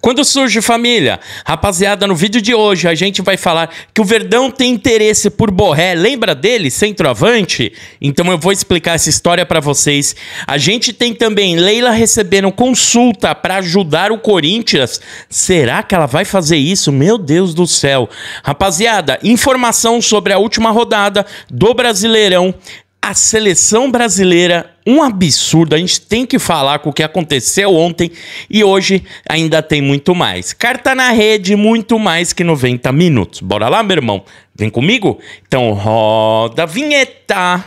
Quando surge família? Rapaziada, no vídeo de hoje a gente vai falar que o Verdão tem interesse por Borré. Lembra dele, centroavante? Então eu vou explicar essa história para vocês. A gente tem também Leila recebendo consulta para ajudar o Corinthians. Será que ela vai fazer isso? Meu Deus do céu. Rapaziada, informação sobre a última rodada do Brasileirão. A seleção brasileira um absurdo. A gente tem que falar com o que aconteceu ontem e hoje ainda tem muito mais. Carta na rede, muito mais que 90 minutos. Bora lá, meu irmão? Vem comigo? Então roda a vinheta!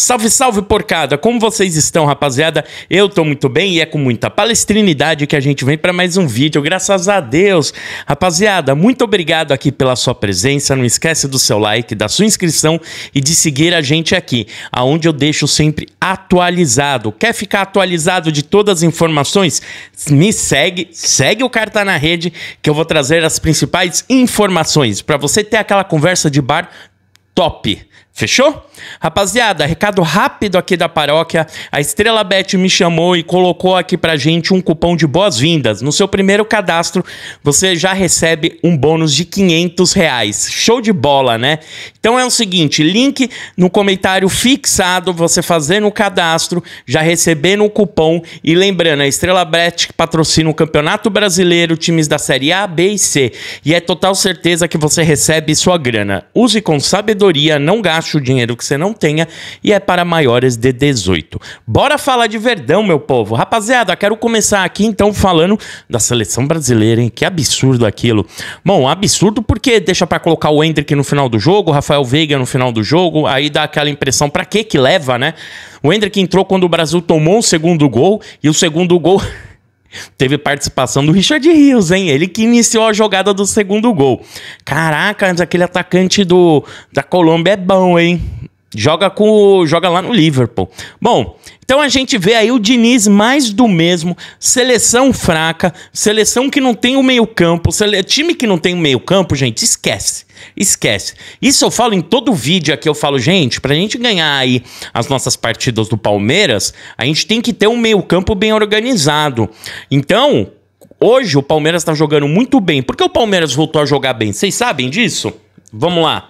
Salve, salve porcada! Como vocês estão, rapaziada? Eu tô muito bem e é com muita palestrinidade que a gente vem para mais um vídeo, graças a Deus! Rapaziada, muito obrigado aqui pela sua presença. Não esquece do seu like, da sua inscrição e de seguir a gente aqui, aonde eu deixo sempre atualizado. Quer ficar atualizado de todas as informações? Me segue, segue o Carta na Rede, que eu vou trazer as principais informações para você ter aquela conversa de bar top. Fechou? Rapaziada, recado rápido aqui da paróquia. A Estrela Bet me chamou e colocou aqui pra gente um cupom de boas-vindas. No seu primeiro cadastro, você já recebe um bônus de 500 reais. Show de bola, né? Então é o seguinte, link no comentário fixado, você fazendo o cadastro, já recebendo o cupom. E lembrando, a Estrela Bet patrocina o Campeonato Brasileiro, times da Série A, B e C. E é total certeza que você recebe sua grana. Use com sabedoria, não gaste gaste o dinheiro que você não tenha e é para maiores de 18. Bora falar de Verdão, meu povo. Rapaziada, quero começar aqui então falando da seleção brasileira, hein? Que absurdo aquilo. Bom, absurdo porque deixa para colocar o Hendrick no final do jogo, o Rafael Veiga no final do jogo, aí dá aquela impressão para que que leva, né? O Hendrick entrou quando o Brasil tomou o segundo gol e o segundo gol Teve participação do Richard Rios, hein? Ele que iniciou a jogada do segundo gol. Caraca, aquele atacante do da Colômbia é bom, hein? Joga com joga lá no Liverpool. Bom, então a gente vê aí o Diniz mais do mesmo, seleção fraca, seleção que não tem o meio-campo, time que não tem o meio-campo, gente, esquece. Esquece. Isso eu falo em todo vídeo aqui, eu falo, gente, pra gente ganhar aí as nossas partidas do Palmeiras, a gente tem que ter um meio-campo bem organizado. Então, hoje o Palmeiras tá jogando muito bem. Por que o Palmeiras voltou a jogar bem? Vocês sabem disso? Vamos lá.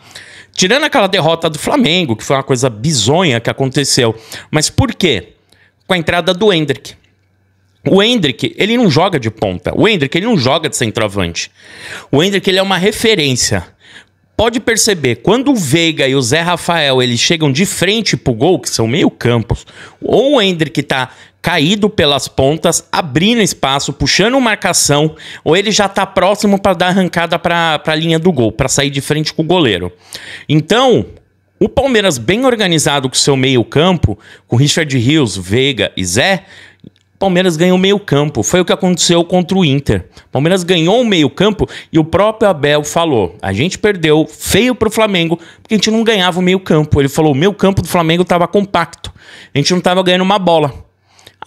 Tirando aquela derrota do Flamengo, que foi uma coisa bizonha que aconteceu. Mas por quê? Com a entrada do Hendrick. O Hendrick, ele não joga de ponta. O Hendrick, ele não joga de centroavante. O Hendrick, ele é uma referência. Pode perceber, quando o Veiga e o Zé Rafael, eles chegam de frente pro gol, que são meio campos, ou o Hendrick tá caído pelas pontas, abrindo espaço, puxando marcação, ou ele já está próximo para dar arrancada para a linha do gol, para sair de frente com o goleiro. Então, o Palmeiras bem organizado com seu meio-campo, com Richard Rios, Veiga e Zé, Palmeiras ganhou meio-campo. Foi o que aconteceu contra o Inter. Palmeiras ganhou o meio-campo e o próprio Abel falou: "A gente perdeu feio pro Flamengo, porque a gente não ganhava o meio-campo". Ele falou: "O meio-campo do Flamengo estava compacto. A gente não estava ganhando uma bola".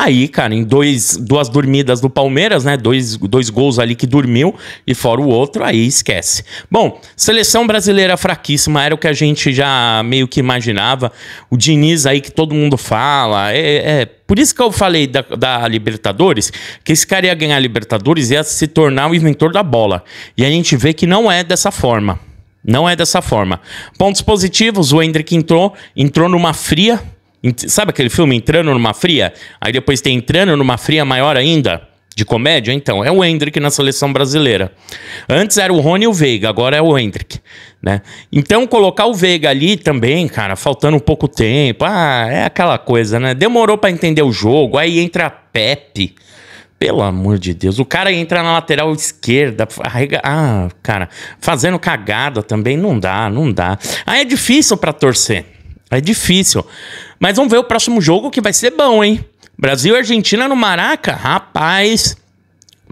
Aí, cara, em dois, duas dormidas do Palmeiras, né? Dois, dois gols ali que dormiu e fora o outro, aí esquece. Bom, seleção brasileira fraquíssima, era o que a gente já meio que imaginava. O Diniz aí que todo mundo fala, é, é por isso que eu falei da, da, Libertadores, que esse cara ia ganhar a Libertadores e ia se tornar o inventor da bola. E a gente vê que não é dessa forma. Não é dessa forma. Pontos positivos, o Hendrick entrou, entrou numa fria, Sabe aquele filme Entrando numa Fria? Aí depois tem Entrando numa Fria maior ainda? De comédia, então, é o Hendrick na seleção brasileira. Antes era o Rony e o Veiga, agora é o Hendrick, né? Então, colocar o Veiga ali também, cara, faltando um pouco tempo, ah, é aquela coisa, né? Demorou para entender o jogo, aí entra a Pepe. Pelo amor de Deus, o cara entra na lateral esquerda, arrega... ah, cara, fazendo cagada também, não dá, não dá. Aí é difícil para torcer. É difícil. Mas vamos ver o próximo jogo que vai ser bom, hein? Brasil e Argentina no Maraca? Rapaz,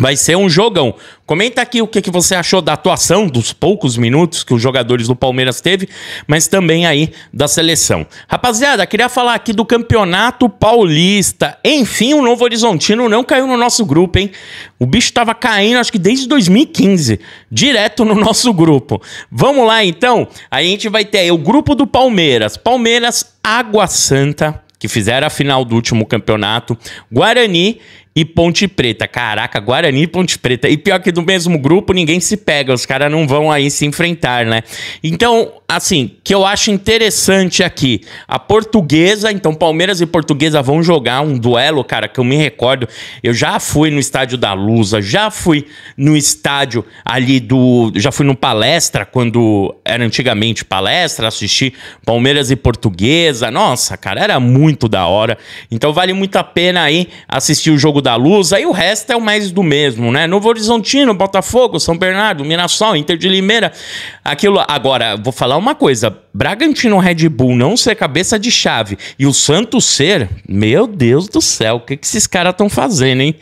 Vai ser um jogão. Comenta aqui o que, que você achou da atuação, dos poucos minutos que os jogadores do Palmeiras teve, mas também aí da seleção. Rapaziada, queria falar aqui do Campeonato Paulista. Enfim, o Novo Horizontino não caiu no nosso grupo, hein? O bicho tava caindo, acho que desde 2015, direto no nosso grupo. Vamos lá, então? a gente vai ter aí o grupo do Palmeiras. Palmeiras, Água Santa, que fizeram a final do último campeonato, Guarani e Ponte Preta. Caraca, Guarani e Ponte Preta. E pior que do mesmo grupo ninguém se pega, os caras não vão aí se enfrentar, né? Então, assim, que eu acho interessante aqui, a Portuguesa, então Palmeiras e Portuguesa vão jogar um duelo, cara, que eu me recordo. Eu já fui no estádio da Lusa, já fui no estádio ali do, já fui no palestra quando era antigamente palestra, assisti Palmeiras e Portuguesa. Nossa, cara, era muito da hora. Então vale muito a pena aí assistir o jogo da da Luz, aí o resto é o mais do mesmo, né? Novo Horizontino, Botafogo, São Bernardo, Mirassol, Inter de Limeira, aquilo. Agora, vou falar uma coisa: Bragantino Red Bull não ser cabeça de chave e o Santos ser, meu Deus do céu, o que, que esses caras estão fazendo, hein?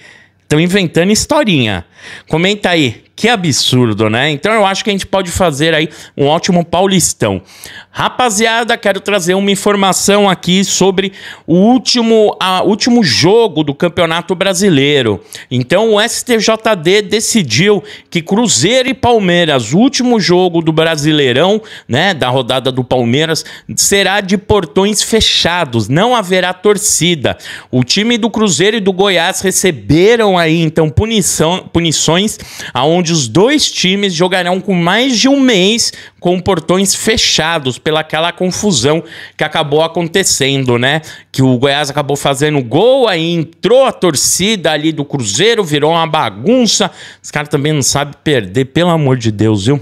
Estão inventando historinha. Comenta aí, que absurdo, né? Então eu acho que a gente pode fazer aí um ótimo paulistão. Rapaziada, quero trazer uma informação aqui sobre o último, a, último jogo do Campeonato Brasileiro. Então o STJD decidiu que Cruzeiro e Palmeiras, o último jogo do Brasileirão, né, da rodada do Palmeiras, será de portões fechados, não haverá torcida. O time do Cruzeiro e do Goiás receberam aí então punição, punição guarnições, aonde os dois times jogarão com mais de um mês com portões fechados pelaquela confusão que acabou acontecendo, né? Que o Goiás acabou fazendo gol, aí entrou a torcida ali do Cruzeiro, virou uma bagunça. Os caras também não sabem perder, pelo amor de Deus, viu?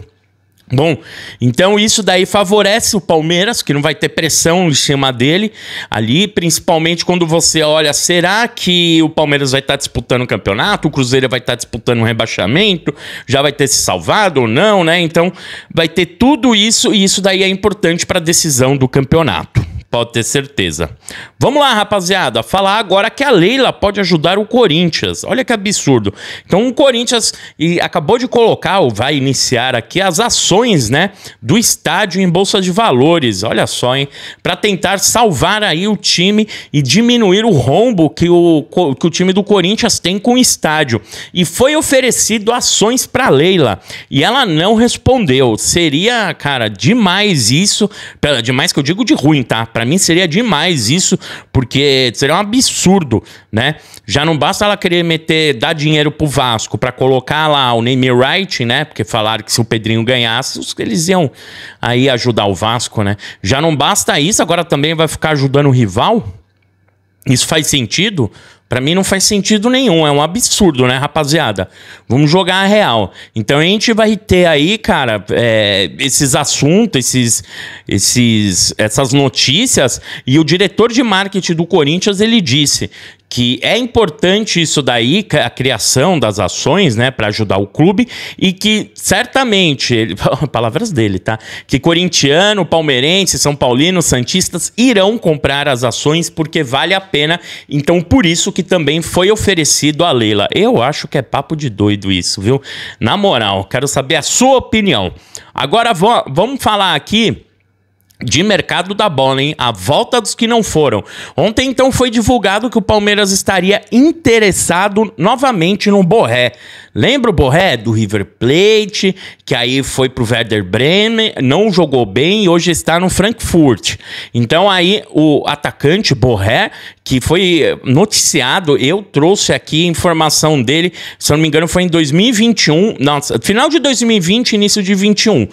Bom, então isso daí favorece o Palmeiras, que não vai ter pressão em cima dele ali, principalmente quando você olha, será que o Palmeiras vai estar tá disputando o campeonato, o Cruzeiro vai estar tá disputando um rebaixamento, já vai ter se salvado ou não, né? Então vai ter tudo isso e isso daí é importante para a decisão do campeonato. Pode ter certeza. Vamos lá, rapaziada. Falar agora que a Leila pode ajudar o Corinthians. Olha que absurdo. Então, o Corinthians e acabou de colocar, ou vai iniciar aqui, as ações, né? Do estádio em Bolsa de Valores. Olha só, hein? Para tentar salvar aí o time e diminuir o rombo que o, que o time do Corinthians tem com o estádio. E foi oferecido ações para Leila. E ela não respondeu. Seria, cara, demais isso. Demais que eu digo de ruim, tá? Pra para mim seria demais isso, porque seria um absurdo, né? Já não basta ela querer meter, dar dinheiro pro Vasco para colocar lá o name right, né? Porque falaram que se o Pedrinho ganhasse, eles iam aí ajudar o Vasco, né? Já não basta isso, agora também vai ficar ajudando o rival? Isso faz sentido? Para mim não faz sentido nenhum, é um absurdo, né, rapaziada? Vamos jogar a real. Então a gente vai ter aí, cara, é, esses assuntos, esses, esses, essas notícias. E o diretor de marketing do Corinthians ele disse que é importante isso daí, é a criação das ações, né, para ajudar o clube e que certamente, ele, palavras dele, tá? Que corintiano, palmeirense, são paulino, santistas irão comprar as ações porque vale a pena. Então, por isso que também foi oferecido a Leila. Eu acho que é papo de doido isso, viu? Na moral, quero saber a sua opinião. Agora vamos falar aqui de mercado da bola, hein? A volta dos que não foram. Ontem, então, foi divulgado que o Palmeiras estaria interessado novamente no Borré. Lembra o Borré do River Plate, que aí foi pro Werder Bremen, não jogou bem e hoje está no Frankfurt. Então aí o atacante Borré, que foi eh, noticiado, eu trouxe aqui informação dele, se eu não me engano foi em 2021, final de 2020, início de 21.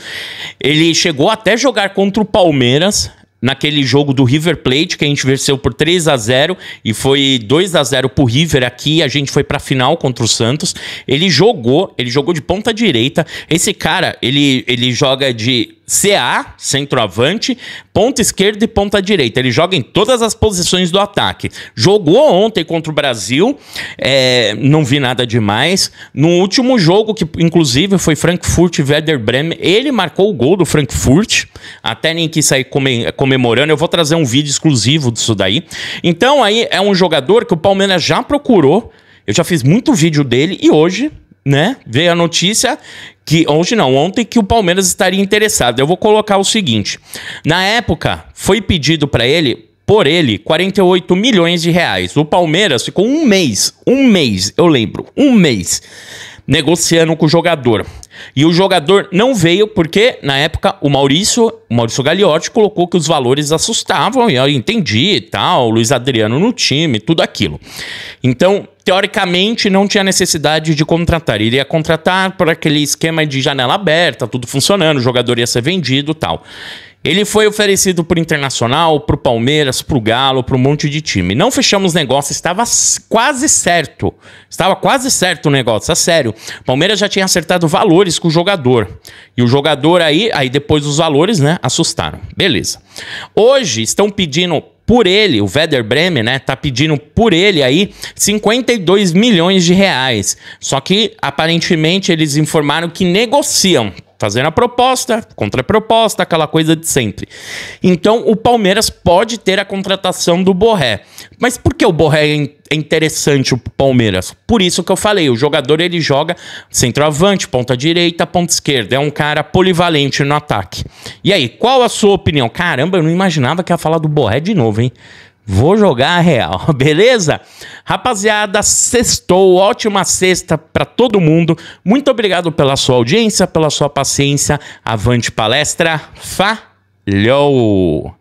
Ele chegou até jogar contra o Palmeiras, naquele jogo do River Plate, que a gente venceu por 3 a 0 e foi 2 a 0 pro River aqui, a gente foi pra final contra o Santos. Ele jogou, ele jogou de ponta direita. Esse cara, ele, ele joga de CA, centroavante, ponta esquerda e ponta direita. Ele joga em todas as posições do ataque. Jogou ontem contra o Brasil, é, não vi nada demais. No último jogo, que inclusive foi Frankfurt e Werder Bremen, ele marcou o gol do Frankfurt, até nem quis sair comemorando. Eu vou trazer um vídeo exclusivo disso daí. Então aí é um jogador que o Palmeiras já procurou, eu já fiz muito vídeo dele e hoje né? Veio a notícia que hoje não, ontem que o Palmeiras estaria interessado. Eu vou colocar o seguinte: na época foi pedido para ele por ele 48 milhões de reais. O Palmeiras ficou um mês, um mês, eu lembro, um mês negociando com o jogador. E o jogador não veio porque na época o Maurício, o Maurício Gagliotti colocou que os valores assustavam e eu entendi e tal, o Luiz Adriano no time, tudo aquilo. Então, teoricamente não tinha necessidade de contratar. Ele ia contratar por aquele esquema de janela aberta, tudo funcionando, o jogador ia ser vendido, tal. Ele foi oferecido para o Internacional, para o Palmeiras, para o Galo, para um monte de time. Não fechamos negócio, estava quase certo. Estava quase certo o negócio, a tá sério. Palmeiras já tinha acertado valores com o jogador. E o jogador aí, aí depois os valores, né, assustaram. Beleza. Hoje estão pedindo por ele, o Werder Bremen, né, tá pedindo por ele aí 52 milhões de reais. Só que aparentemente eles informaram que negociam fazendo a proposta, contraproposta, aquela coisa de sempre. Então, o Palmeiras pode ter a contratação do Borré. Mas por que o Borré é, é interessante o Palmeiras? Por isso que eu falei, o jogador ele joga centroavante, ponta direita, ponta esquerda, é um cara polivalente no ataque. E aí, qual a sua opinião? Caramba, eu não imaginava que ia falar do Borré de novo, hein? Vou jogar a real, beleza? Rapaziada, sextou, ótima sexta para todo mundo. Muito obrigado pela sua audiência, pela sua paciência. Avante palestra, falhou!